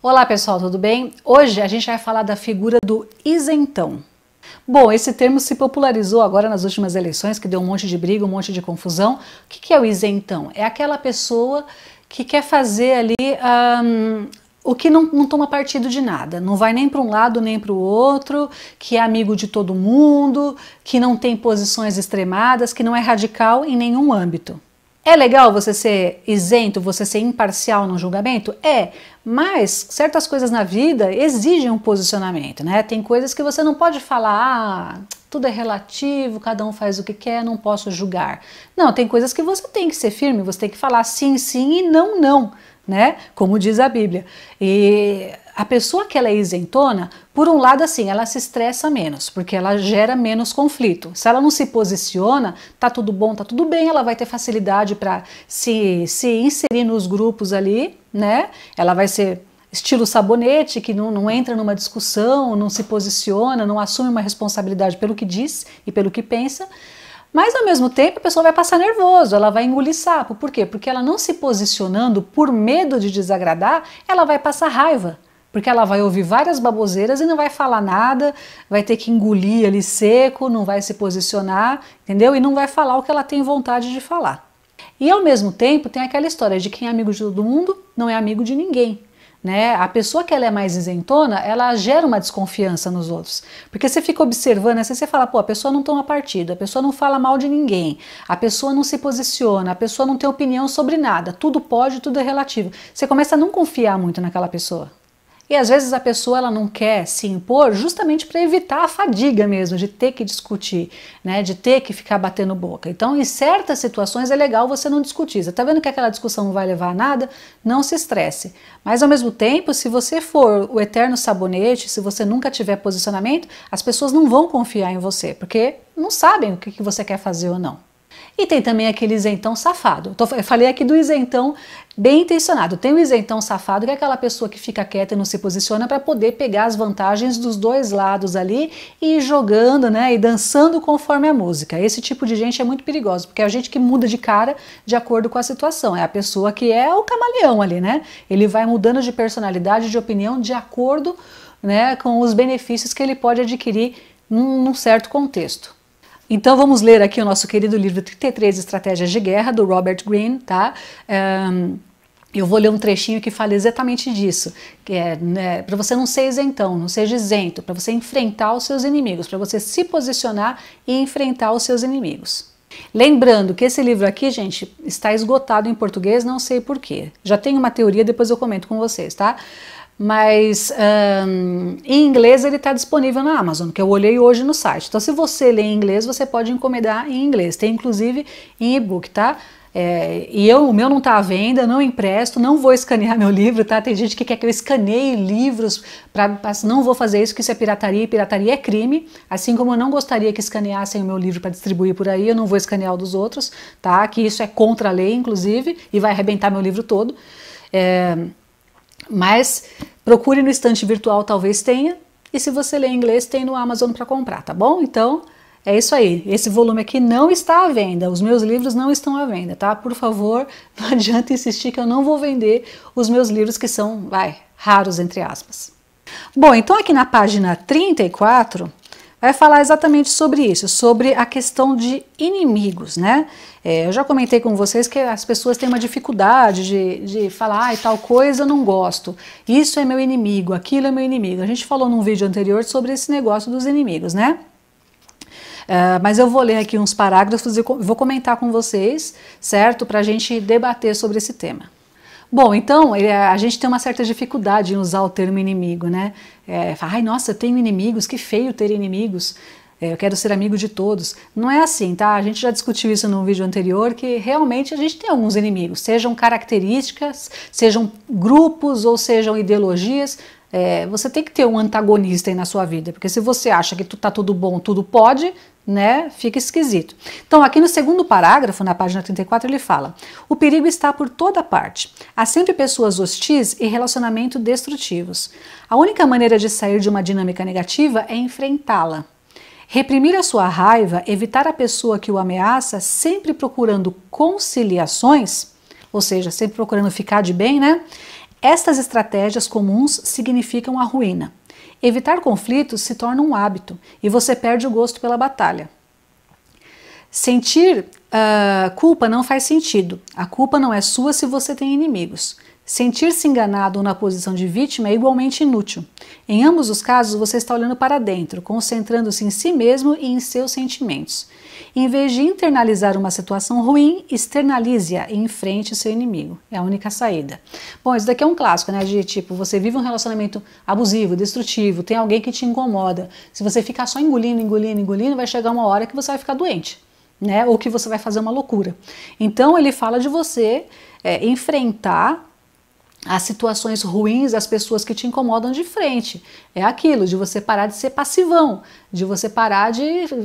Olá pessoal, tudo bem? Hoje a gente vai falar da figura do isentão. Bom, esse termo se popularizou agora nas últimas eleições, que deu um monte de briga, um monte de confusão. O que é o isentão? É aquela pessoa que quer fazer ali um, o que não, não, toma partido de nada, não vai nem para um lado nem para o outro, que é amigo de todo mundo, que não tem posições extremadas, que não é radical em nenhum âmbito. É legal você ser isento, você ser imparcial no julgamento? É, mas certas coisas na vida exigem um posicionamento, né? Tem coisas que você não pode falar, ah, tudo é relativo, cada um faz o que quer, não posso julgar. Não, tem coisas que você tem que ser firme, você tem que falar sim, sim e não, não né? Como diz a Bíblia. E a pessoa que ela é isentona, por um lado, assim, ela se estressa menos, porque ela gera menos conflito. Se ela não se posiciona, tá tudo bom, tá tudo bem, ela vai ter facilidade para se, se inserir nos grupos ali, né? Ela vai ser estilo sabonete, que não, não entra numa discussão, não se posiciona, não assume uma responsabilidade pelo que diz e pelo que pensa. Mas ao mesmo tempo a pessoa vai passar nervoso, ela vai engolir sapo. Por quê? Porque ela não se posicionando por medo de desagradar, ela vai passar raiva. Porque ela vai ouvir várias baboseiras e não vai falar nada, vai ter que engolir ali seco, não vai se posicionar, entendeu? E não vai falar o que ela tem vontade de falar. E ao mesmo tempo tem aquela história de quem é amigo de todo mundo não é amigo de ninguém. Né? A pessoa que ela é mais isentona, ela gera uma desconfiança nos outros. Porque você fica observando assim, você fala, pô, a pessoa não toma partido, a pessoa não fala mal de ninguém, a pessoa não se posiciona, a pessoa não tem opinião sobre nada, tudo pode, tudo é relativo. Você começa a não confiar muito naquela pessoa. E às vezes a pessoa ela não quer se impor justamente para evitar a fadiga mesmo, de ter que discutir, né? de ter que ficar batendo boca. Então, em certas situações é legal você não discutir. Você está vendo que aquela discussão não vai levar a nada? Não se estresse. Mas ao mesmo tempo, se você for o eterno sabonete, se você nunca tiver posicionamento, as pessoas não vão confiar em você, porque não sabem o que, que você quer fazer ou não. E tem também aquele isentão safado. Eu falei aqui do isentão bem intencionado. Tem o isentão safado, que é aquela pessoa que fica quieta e não se posiciona para poder pegar as vantagens dos dois lados ali e ir jogando, né? E dançando conforme a música. Esse tipo de gente é muito perigoso, porque é a gente que muda de cara de acordo com a situação. É a pessoa que é o camaleão ali, né? Ele vai mudando de personalidade, de opinião, de acordo né, com os benefícios que ele pode adquirir num certo contexto. Então vamos ler aqui o nosso querido livro 33 Estratégias de Guerra, do Robert Greene, tá? Um, eu vou ler um trechinho que fala exatamente disso, que é né, para você não ser isentão, não seja isento, para você enfrentar os seus inimigos, para você se posicionar e enfrentar os seus inimigos. Lembrando que esse livro aqui, gente, está esgotado em português, não sei porquê. Já tem uma teoria, depois eu comento com vocês, tá? mas um, em inglês ele está disponível na Amazon, que eu olhei hoje no site. Então, se você lê em inglês, você pode encomendar em inglês. Tem inclusive em e-book, tá? É, e eu, o meu não está à venda, não empresto, não vou escanear meu livro, tá? Tem gente que quer que eu escaneie livros, pra, pra não vou fazer isso, que isso é pirataria, e pirataria é crime. Assim como eu não gostaria que escaneassem o meu livro para distribuir por aí, eu não vou escanear o dos outros, tá? Que isso é contra a lei, inclusive, e vai arrebentar meu livro todo. É, mas procure no estante virtual, talvez tenha. E se você lê em inglês, tem no Amazon para comprar, tá bom? Então, é isso aí. Esse volume aqui não está à venda. Os meus livros não estão à venda, tá? Por favor, não adianta insistir que eu não vou vender os meus livros que são, vai, raros entre aspas. Bom, então aqui na página 34, vai falar exatamente sobre isso, sobre a questão de inimigos, né? É, eu já comentei com vocês que as pessoas têm uma dificuldade de, de falar, ai, ah, tal coisa eu não gosto, isso é meu inimigo, aquilo é meu inimigo. A gente falou num vídeo anterior sobre esse negócio dos inimigos, né? Uh, mas eu vou ler aqui uns parágrafos e vou comentar com vocês, certo? Para a gente debater sobre esse tema. Bom, então é, a gente tem uma certa dificuldade em usar o termo inimigo, né? É, Ai, nossa, eu tenho inimigos, que feio ter inimigos. É, eu quero ser amigo de todos. Não é assim, tá? A gente já discutiu isso num vídeo anterior que realmente a gente tem alguns inimigos, sejam características, sejam grupos ou sejam ideologias. É, você tem que ter um antagonista aí na sua vida, porque se você acha que tu tá tudo bom, tudo pode, né, fica esquisito. Então, aqui no segundo parágrafo, na página 34, ele fala: o perigo está por toda parte. Há sempre pessoas hostis e relacionamentos destrutivos. A única maneira de sair de uma dinâmica negativa é enfrentá-la. Reprimir a sua raiva, evitar a pessoa que o ameaça, sempre procurando conciliações, ou seja, sempre procurando ficar de bem, né? Estas estratégias comuns significam a ruína. Evitar conflitos se torna um hábito e você perde o gosto pela batalha. Sentir uh, culpa não faz sentido. A culpa não é sua se você tem inimigos. Sentir-se enganado ou na posição de vítima é igualmente inútil. Em ambos os casos, você está olhando para dentro, concentrando-se em si mesmo e em seus sentimentos. Em vez de internalizar uma situação ruim, externalize-a e enfrente seu inimigo. É a única saída. Bom, isso daqui é um clássico, né? De tipo, você vive um relacionamento abusivo, destrutivo, tem alguém que te incomoda. Se você ficar só engolindo, engolindo, engolindo, vai chegar uma hora que você vai ficar doente, né? Ou que você vai fazer uma loucura. Então, ele fala de você é, enfrentar as situações ruins, as pessoas que te incomodam de frente. É aquilo, de você parar de ser passivão, de você parar de,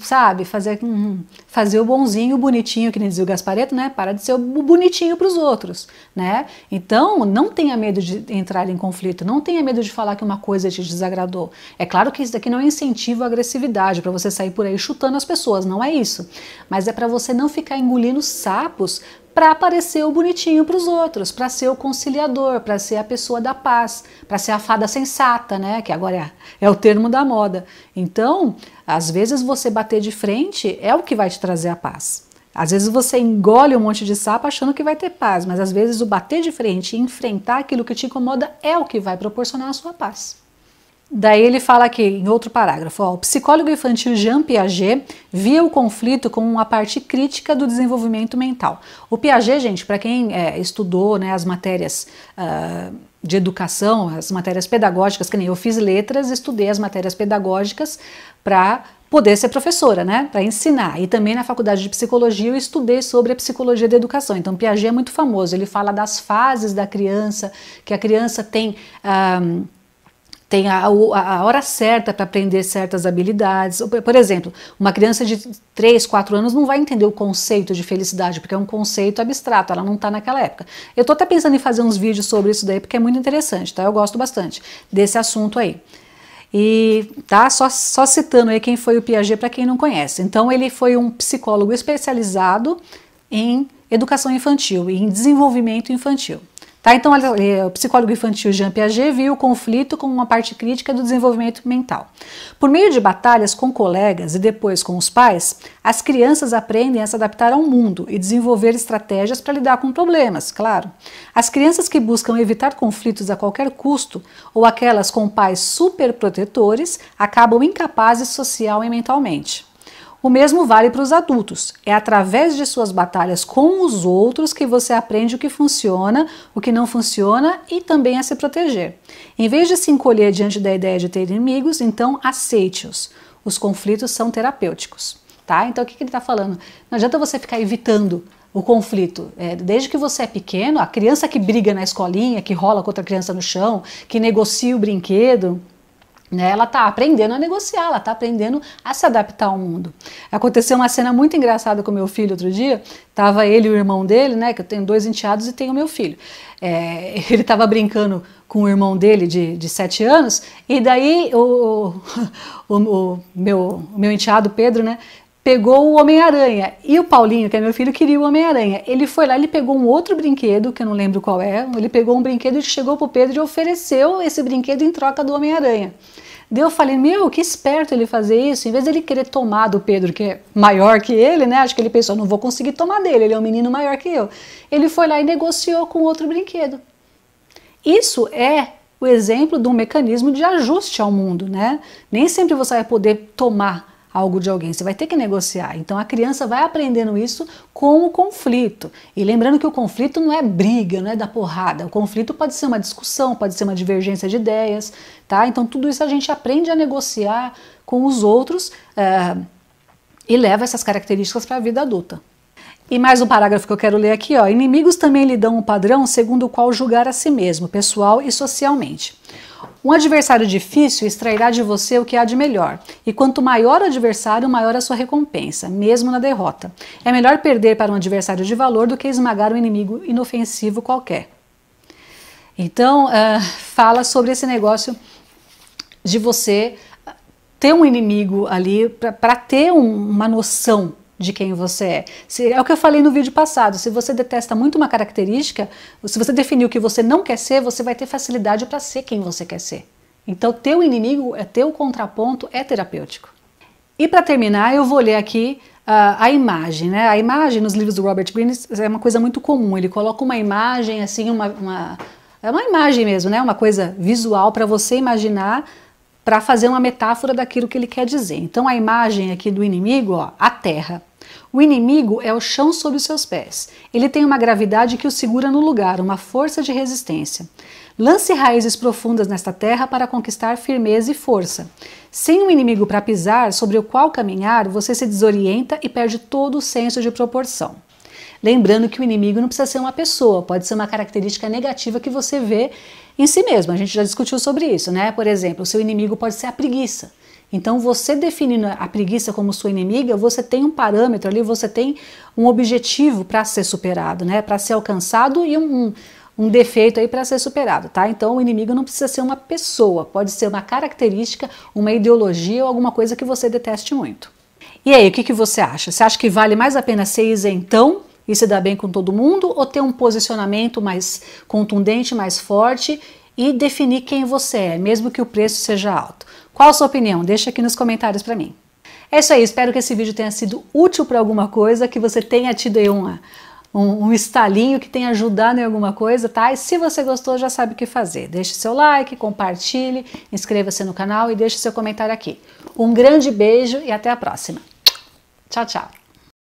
sabe, fazer, hum, hum fazer o bonzinho, o bonitinho, que nem dizia o Gaspareto, né? Para de ser o bonitinho para os outros, né? Então, não tenha medo de entrar em conflito, não tenha medo de falar que uma coisa te desagradou. É claro que isso daqui não é incentivo à agressividade, para você sair por aí chutando as pessoas, não é isso. Mas é para você não ficar engolindo sapos para aparecer o bonitinho para os outros, para ser o conciliador, para ser a pessoa da paz, para ser a fada sensata, né? Que agora é, é o termo da moda. Então, às vezes você bater de frente é o que vai te trazer a paz. Às vezes você engole um monte de sapo achando que vai ter paz, mas às vezes o bater de frente e enfrentar aquilo que te incomoda é o que vai proporcionar a sua paz. Daí ele fala aqui, em outro parágrafo, ó, o psicólogo infantil Jean Piaget via o conflito como uma parte crítica do desenvolvimento mental. O Piaget, gente, para quem é, estudou né, as matérias uh, de educação, as matérias pedagógicas, que nem eu fiz letras, estudei as matérias pedagógicas para poder ser professora, né, para ensinar. E também na faculdade de psicologia eu estudei sobre a psicologia da educação. Então Piaget é muito famoso, ele fala das fases da criança, que a criança tem... Ah, tem a, a hora certa para aprender certas habilidades. Por exemplo, uma criança de 3, 4 anos não vai entender o conceito de felicidade, porque é um conceito abstrato, ela não está naquela época. Eu estou até pensando em fazer uns vídeos sobre isso daí, porque é muito interessante, tá? Eu gosto bastante desse assunto aí. E tá só, só citando aí quem foi o Piaget para quem não conhece. Então ele foi um psicólogo especializado em educação infantil e em desenvolvimento infantil. Tá? Então, é, o psicólogo infantil Jean Piaget viu o conflito como uma parte crítica do desenvolvimento mental. Por meio de batalhas com colegas e depois com os pais, as crianças aprendem a se adaptar ao mundo e desenvolver estratégias para lidar com problemas, claro. As crianças que buscam evitar conflitos a qualquer custo ou aquelas com pais superprotetores acabam incapazes social e mentalmente. O mesmo vale para os adultos. É através de suas batalhas com os outros que você aprende o que funciona, o que não funciona e também a se proteger. Em vez de se encolher diante da ideia de ter inimigos, então aceite-os. Os conflitos são terapêuticos. Tá? Então o que, que ele está falando? Não adianta você ficar evitando o conflito. É, desde que você é pequeno, a criança que briga na escolinha, que rola com outra criança no chão, que negocia o brinquedo, né? Ela está aprendendo a negociar, ela está aprendendo a se adaptar ao mundo. Aconteceu uma cena muito engraçada com meu filho outro dia. Tava ele e o irmão dele, né? Que eu tenho dois enteados e tenho meu filho. É, ele estava brincando com o irmão dele de, de sete anos e daí o, o, o meu, meu enteado Pedro, né? pegou o Homem-Aranha. E o Paulinho, que é meu filho, queria o Homem-Aranha. Ele foi lá, ele pegou um outro brinquedo, que eu não lembro qual é. Ele pegou um brinquedo e chegou pro Pedro e ofereceu esse brinquedo em troca do Homem-Aranha. Daí eu falei, meu, que esperto ele fazer isso. Em vez dele querer tomar do Pedro, que é maior que ele, né? Acho que ele pensou, não vou conseguir tomar dele, ele é um menino maior que eu. Ele foi lá e negociou com outro brinquedo. Isso é o exemplo de um mecanismo de ajuste ao mundo, né? Nem sempre você vai poder tomar algo de alguém, você vai ter que negociar. Então a criança vai aprendendo isso com o conflito. E lembrando que o conflito não é briga, não é da porrada. O conflito pode ser uma discussão, pode ser uma divergência de ideias, tá? Então tudo isso a gente aprende a negociar com os outros é, e leva essas características para a vida adulta. E mais um parágrafo que eu quero ler aqui, ó. Inimigos também lhe dão um padrão segundo o qual julgar a si mesmo, pessoal e socialmente. Um adversário difícil extrairá de você o que há de melhor, e quanto maior o adversário, maior a sua recompensa, mesmo na derrota. É melhor perder para um adversário de valor do que esmagar um inimigo inofensivo qualquer. Então, uh, fala sobre esse negócio de você ter um inimigo ali para ter um, uma noção de quem você é. Se, é o que eu falei no vídeo passado. Se você detesta muito uma característica, se você definir o que você não quer ser, você vai ter facilidade para ser quem você quer ser. Então, teu inimigo, é teu contraponto é terapêutico. E para terminar, eu vou ler aqui uh, a imagem, né? A imagem nos livros do Robert Greene é uma coisa muito comum. Ele coloca uma imagem, assim, uma, uma é uma imagem mesmo, né? Uma coisa visual para você imaginar para fazer uma metáfora daquilo que ele quer dizer. Então a imagem aqui do inimigo, ó, a terra. O inimigo é o chão sob os seus pés. Ele tem uma gravidade que o segura no lugar, uma força de resistência. Lance raízes profundas nesta terra para conquistar firmeza e força. Sem um inimigo para pisar, sobre o qual caminhar, você se desorienta e perde todo o senso de proporção. Lembrando que o inimigo não precisa ser uma pessoa, pode ser uma característica negativa que você vê em si mesmo. A gente já discutiu sobre isso, né? Por exemplo, o seu inimigo pode ser a preguiça. Então, você definindo a preguiça como sua inimiga, você tem um parâmetro ali, você tem um objetivo para ser superado, né? Para ser alcançado e um, um defeito aí para ser superado, tá? Então o inimigo não precisa ser uma pessoa, pode ser uma característica, uma ideologia ou alguma coisa que você deteste muito. E aí, o que, que você acha? Você acha que vale mais a pena ser isentão e se é dar bem com todo mundo ou ter um posicionamento mais contundente, mais forte e definir quem você é, mesmo que o preço seja alto? Qual a sua opinião? Deixa aqui nos comentários para mim. É isso aí, espero que esse vídeo tenha sido útil para alguma coisa, que você tenha tido aí uma, um, um, estalinho que tenha ajudado em alguma coisa, tá? E se você gostou, já sabe o que fazer. Deixe seu like, compartilhe, inscreva-se no canal e deixe seu comentário aqui. Um grande beijo e até a próxima. Tchau, tchau.